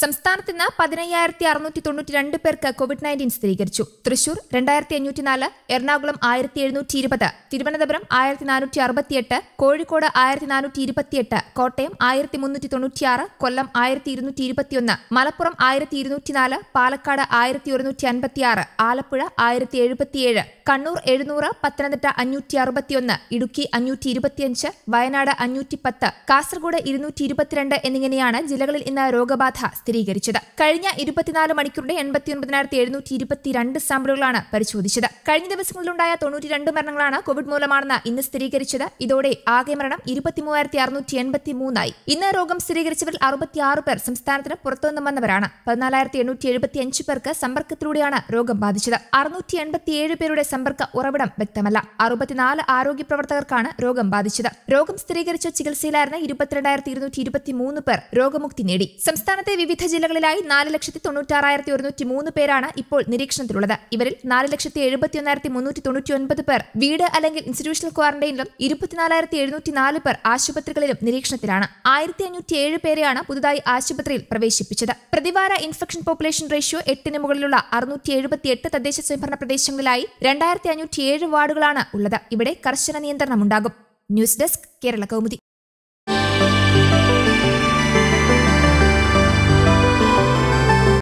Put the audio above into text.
സംസ്ഥാനത്ത് ഇന്ന് പതിനയ്യായിരത്തി അറുന്നൂറ്റി തൊണ്ണൂറ്റി രണ്ട് പേർക്ക് കോവിഡ് നയൻറ്റീൻ സ്ഥിരീകരിച്ചു തൃശൂർ രണ്ടായിരത്തി അഞ്ഞൂറ്റി നാല് എറണാകുളം ആയിരത്തി എഴുന്നൂറ്റി ഇരുപത് തിരുവനന്തപുരം ആയിരത്തി നാനൂറ്റി അറുപത്തിയെട്ട് കോഴിക്കോട് ആയിരത്തി നാനൂറ്റി ഇരുപത്തിയെട്ട് കോട്ടയം ആയിരത്തി മുന്നൂറ്റി തൊണ്ണൂറ്റിയാറ് കൊല്ലം ആയിരത്തി ഇരുന്നൂറ്റി ഇരുപത്തിയൊന്ന് മലപ്പുറം ആയിരത്തി ഇരുന്നൂറ്റി നാല് പാലക്കാട് ആയിരത്തി ഒരുന്നൂറ്റി അൻപത്തിയാറ് ആലപ്പുഴ ആയിരത്തി എഴുപത്തിയേഴ് കണ്ണൂർ എഴുന്നൂറ് പത്തനംതിട്ട അഞ്ഞൂറ്റി അറുപത്തിയൊന്ന് ഇടുക്കി അഞ്ഞൂറ്റി ഇരുപത്തിയഞ്ച് വയനാട് അഞ്ഞൂറ്റി പത്ത് കാസർഗോഡ് ഇരുന്നൂറ്റി ഇരുപത്തിരണ്ട് എന്നിങ്ങനെയാണ് ജില്ലകളിൽ ഇന്ന് രോഗബാധ സ്ഥിരീകരിച്ചത് കഴിഞ്ഞ ഇരുപത്തിനാല് മണിക്കൂറിന്റെ എൺപത്തിയൊൻപതിനായിരത്തി എഴുന്നൂറ്റി ഇരുപത്തിരണ്ട് സാമ്പിളുകളാണ് പരിശോധിച്ചത് കഴിഞ്ഞ ദിവസങ്ങളിലുണ്ടായ തൊണ്ണൂറ്റി രണ്ട് മരണങ്ങളാണ് കോവിഡ് മൂലമാണെന്ന് ഇന്ന് സ്ഥിരീകരിച്ചത് ഇതോടെ ആകെ മരണം ഇരുപത്തിമൂവായിരത്തി അറുന്നൂറ്റി എൺപത്തി മൂന്നായി ഇന്ന് രോഗം സ്ഥിരീകരിച്ചവരിൽ അറുപത്തിയാറ് പേർ സംസ്ഥാനത്തിന് പുറത്തുനിന്നും വന്നവരാണ് പതിനാലായിരത്തി എണ്ണൂറ്റി എഴുപത്തി അഞ്ച് പേർക്ക് സമ്പർക്കത്തിലൂടെയാണ് രോഗം ബാധിച്ചത് അറുന്നൂറ്റി എൺപത്തിയേഴ് പേരുടെ സമ്പർക്ക ഉറവിടം വ്യക്തമല്ല അറുപത്തിനാല് ആരോഗ്യ പ്രവർത്തകർക്കാണ് രോഗം ബാധിച്ചത് രോഗം സ്ഥിരീകരിച്ച ചികിത്സയിലായിരുന്ന ഇരുപത്തിരണ്ടായിരത്തി ഇരുന്നൂറ്റി ഇരുപത്തി മൂന്ന് പേർ രോഗമുക്തി നേടി സംസ്ഥാനത്തെ വിവിധ വിവിധ ജില്ലകളിലായി നാല് ലക്ഷത്തി തൊണ്ണൂറ്റാറായിരത്തി ഒരുന്നൂറ്റി മൂന്ന് പേരാണ് ഇപ്പോൾ നിരീക്ഷണത്തിലുള്ളത് ഇവരിൽ നാല് ലക്ഷത്തി എഴുപത്തി ഒന്നായിരത്തി മുന്നൂറ്റി തൊണ്ണൂറ്റി ഒൻപത് പേർ വീട് അല്ലെങ്കിൽ ഇൻസ്റ്റിറ്റ്യൂഷണൽ ക്വാറന്റൈനിലും ഇരുപത്തിനാലായിരത്തി എഴുന്നൂറ്റി നാല് പേർ ആശുപത്രികളിലും നിരീക്ഷണത്തിലാണ് ആയിരത്തി അഞ്ഞൂറ്റി ഏഴ് പേരെയാണ് പുതുതായി ആശുപത്രിയിൽ പ്രവേശിപ്പിച്ചത് പ്രതിവാര ഇൻഫെക്ഷൻ പോപ്പുലേഷൻ റേഷ്യോ എട്ടിന് മുകളിലുള്ള അറുന്നൂറ്റി എഴുപത്തി എട്ട് തദ്ദേശ സ്വയംഭരണ പ്രദേശങ്ങളിലായി രണ്ടായിരത്തി അഞ്ഞൂറ്റി ഏഴ് വാർഡുകളാണ് ഉള്ളത് ഇവിടെ കർശന നിയന്ത്രണമുണ്ടാകും ന്യൂസ് ഡെസ്ക് കേരള കൗമുദി